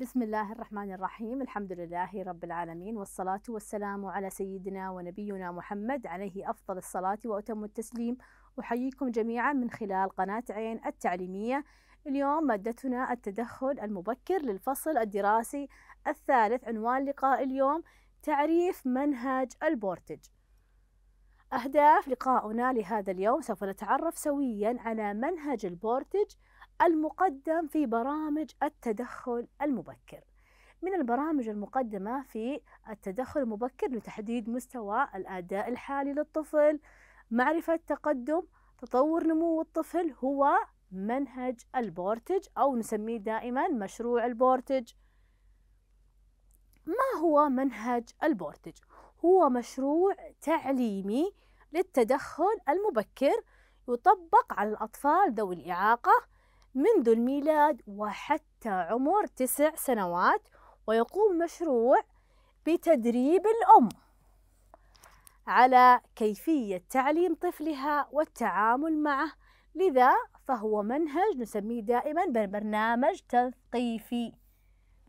بسم الله الرحمن الرحيم الحمد لله رب العالمين والصلاة والسلام على سيدنا ونبينا محمد عليه أفضل الصلاة وأتم التسليم أحييكم جميعا من خلال قناة عين التعليمية اليوم مادتنا التدخل المبكر للفصل الدراسي الثالث عنوان لقاء اليوم تعريف منهج البورتج أهداف لقاؤنا لهذا اليوم سوف نتعرف سويا على منهج البورتج المقدم في برامج التدخل المبكر من البرامج المقدمة في التدخل المبكر لتحديد مستوى الأداء الحالي للطفل معرفة تقدم تطور نمو الطفل هو منهج البورتج أو نسميه دائما مشروع البورتج ما هو منهج البورتج؟ هو مشروع تعليمي للتدخل المبكر يطبق على الأطفال ذوي الإعاقة منذ الميلاد وحتى عمر تسع سنوات ويقوم مشروع بتدريب الأم على كيفية تعليم طفلها والتعامل معه لذا فهو منهج نسميه دائما برنامج تثقيفي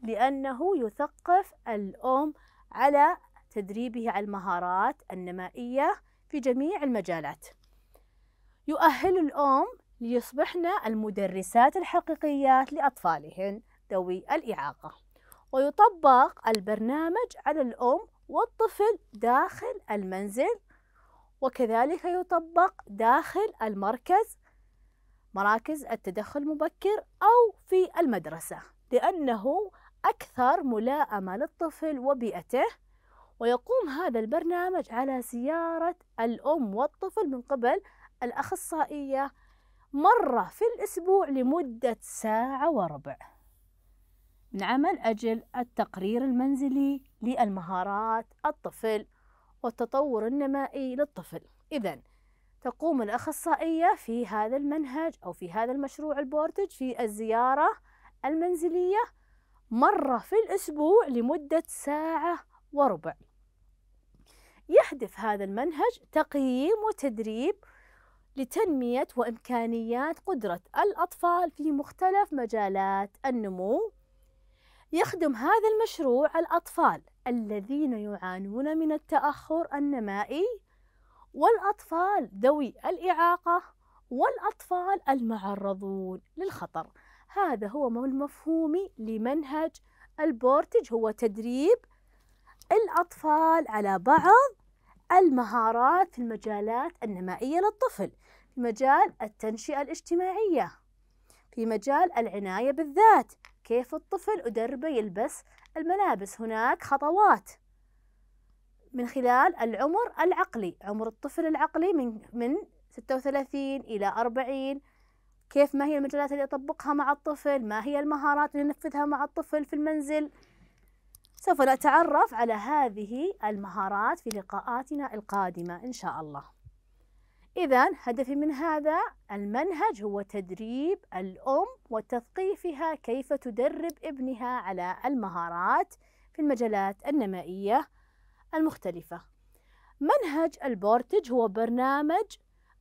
لأنه يثقف الأم على تدريبه على المهارات النمائية في جميع المجالات يؤهل الأم ليصبحن المدرسات الحقيقيات لأطفالهن ذوي الإعاقة ويطبق البرنامج على الأم والطفل داخل المنزل وكذلك يطبق داخل المركز مراكز التدخل المبكر أو في المدرسة لأنه أكثر ملائمة للطفل وبيئته ويقوم هذا البرنامج على زيارة الأم والطفل من قبل الأخصائية مرة في الأسبوع لمدة ساعة وربع من عمل أجل التقرير المنزلي للمهارات الطفل والتطور النمائي للطفل إذا تقوم الأخصائية في هذا المنهج أو في هذا المشروع البورتج في الزيارة المنزلية مرة في الأسبوع لمدة ساعة وربع يهدف هذا المنهج تقييم وتدريب لتنمية وإمكانيات قدرة الأطفال في مختلف مجالات النمو يخدم هذا المشروع الأطفال الذين يعانون من التأخر النمائي والأطفال ذوي الإعاقة والأطفال المعرضون للخطر هذا هو المفهوم لمنهج البورتج هو تدريب الأطفال على بعض المهارات في المجالات النمائية للطفل في مجال التنشئة الاجتماعية في مجال العناية بالذات كيف الطفل أدربه يلبس الملابس هناك خطوات من خلال العمر العقلي عمر الطفل العقلي من من 36 إلى 40 كيف ما هي المجالات اللي أطبقها مع الطفل ما هي المهارات اللي ننفذها مع الطفل في المنزل سوف نتعرف على هذه المهارات في لقاءاتنا القادمة إن شاء الله إذا هدفي من هذا المنهج هو تدريب الأم وتثقيفها كيف تدرب ابنها على المهارات في المجالات النمائية المختلفة منهج البورتج هو برنامج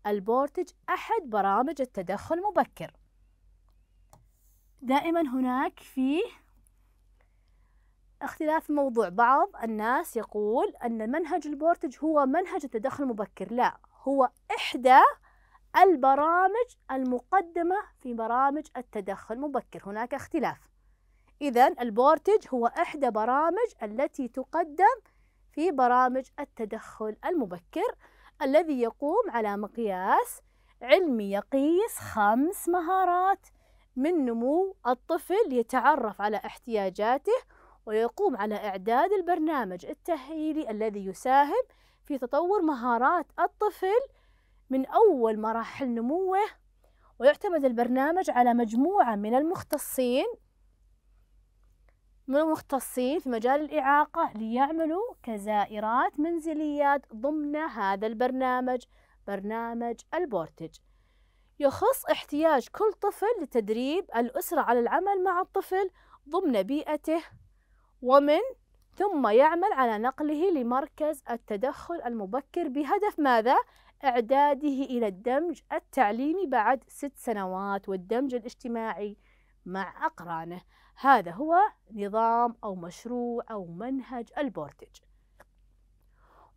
البورتج أحد برامج التدخل المبكر دائما هناك فيه اختلاف موضوع بعض الناس يقول أن منهج البورتج هو منهج التدخل المبكر لا هو إحدى البرامج المقدمة في برامج التدخل المبكر هناك اختلاف إذا البورتج هو إحدى برامج التي تقدم في برامج التدخل المبكر الذي يقوم على مقياس علمي يقيس خمس مهارات من نمو الطفل يتعرف على احتياجاته ويقوم على إعداد البرنامج التأهيلي الذي يساهم في تطور مهارات الطفل من أول مراحل نموه ويعتمد البرنامج على مجموعة من المختصين من المختصين في مجال الإعاقة ليعملوا كزائرات منزليات ضمن هذا البرنامج برنامج البورتج يخص احتياج كل طفل لتدريب الأسرة على العمل مع الطفل ضمن بيئته ومن ثم يعمل على نقله لمركز التدخل المبكر بهدف ماذا؟ إعداده إلى الدمج التعليمي بعد ست سنوات والدمج الاجتماعي مع أقرانه هذا هو نظام أو مشروع أو منهج البورتج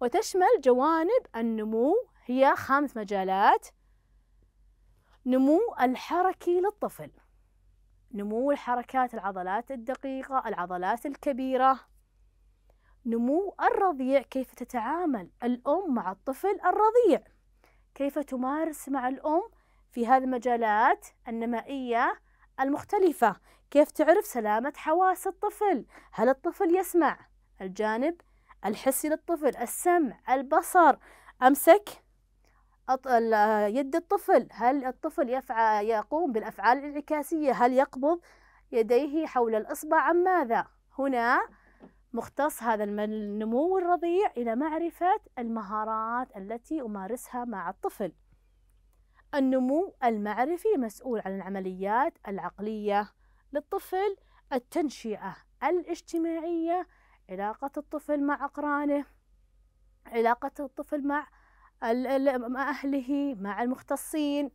وتشمل جوانب النمو هي خمس مجالات نمو الحركي للطفل نمو الحركات العضلات الدقيقة العضلات الكبيرة نمو الرضيع كيف تتعامل الأم مع الطفل الرضيع كيف تمارس مع الأم في هذه المجالات النمائية المختلفة كيف تعرف سلامة حواس الطفل هل الطفل يسمع الجانب الحسي للطفل السمع البصر أمسك يد الطفل هل الطفل يفعل يقوم بالأفعال الانعكاسية هل يقبض يديه حول الإصبع أم ماذا هنا مختص هذا النمو الرضيع إلى معرفة المهارات التي أمارسها مع الطفل النمو المعرفي مسؤول عن العمليات العقلية للطفل التنشئة الاجتماعية علاقة الطفل مع أقرانه علاقة الطفل مع مع أهله مع المختصين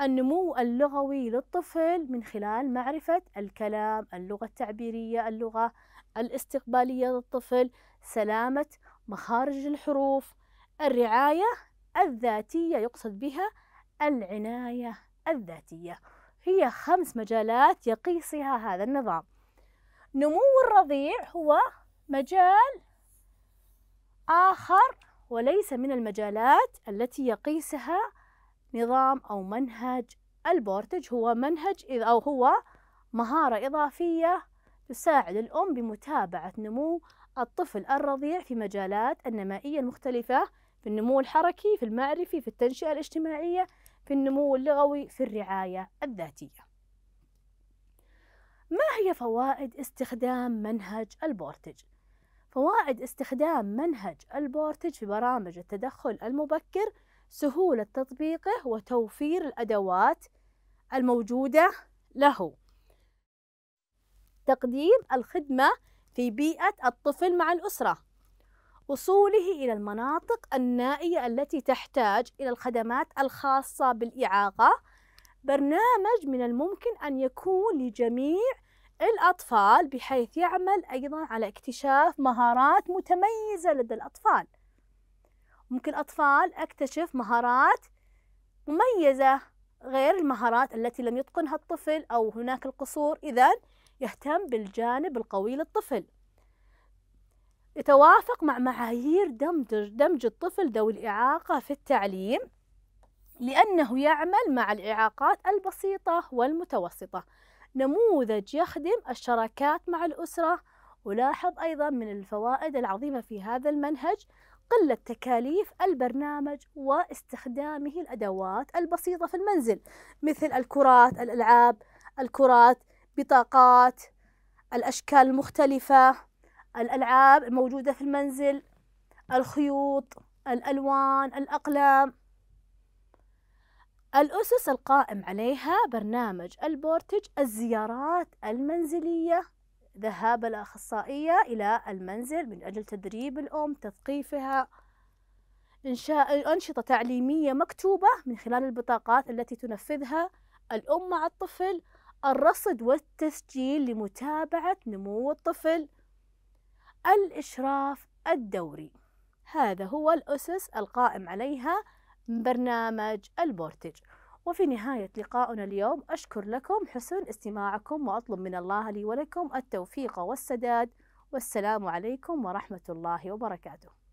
النمو اللغوي للطفل من خلال معرفة الكلام اللغة التعبيرية اللغة الاستقبالية للطفل سلامة مخارج الحروف الرعاية الذاتية يقصد بها العناية الذاتية هي خمس مجالات يقيسها هذا النظام نمو الرضيع هو مجال آخر وليس من المجالات التي يقيسها نظام أو منهج البورتج هو منهج أو هو مهارة إضافية تساعد الأم بمتابعة نمو الطفل الرضيع في مجالات النمائية المختلفة في النمو الحركي في المعرفي في التنشئة الاجتماعية في النمو اللغوي في الرعاية الذاتية ما هي فوائد استخدام منهج البورتج؟ فوائد استخدام منهج البورتج في برامج التدخل المبكر سهولة تطبيقه وتوفير الأدوات الموجودة له تقديم الخدمة في بيئة الطفل مع الأسرة وصوله إلى المناطق النائية التي تحتاج إلى الخدمات الخاصة بالإعاقة برنامج من الممكن أن يكون لجميع الأطفال بحيث يعمل أيضا على اكتشاف مهارات متميزة لدى الأطفال ممكن أطفال أكتشف مهارات مميزة غير المهارات التي لم يتقنها الطفل أو هناك القصور إذا يهتم بالجانب القوي للطفل يتوافق مع معايير دمج, دمج الطفل ذوي الإعاقة في التعليم لأنه يعمل مع الإعاقات البسيطة والمتوسطة نموذج يخدم الشراكات مع الأسرة ولاحظ أيضا من الفوائد العظيمة في هذا المنهج قلة تكاليف البرنامج واستخدامه الأدوات البسيطة في المنزل مثل الكرات الألعاب الكرات بطاقات الأشكال المختلفة الألعاب الموجودة في المنزل الخيوط الألوان الأقلام الأسس القائم عليها برنامج البورتج الزيارات المنزلية ذهاب الأخصائية إلى المنزل من أجل تدريب الأم تثقيفها إنشاء أنشطة تعليمية مكتوبة من خلال البطاقات التي تنفذها الأم مع الطفل الرصد والتسجيل لمتابعة نمو الطفل الإشراف الدوري هذا هو الأسس القائم عليها برنامج البورتج وفي نهاية لقاؤنا اليوم أشكر لكم حسن استماعكم وأطلب من الله لي ولكم التوفيق والسداد والسلام عليكم ورحمة الله وبركاته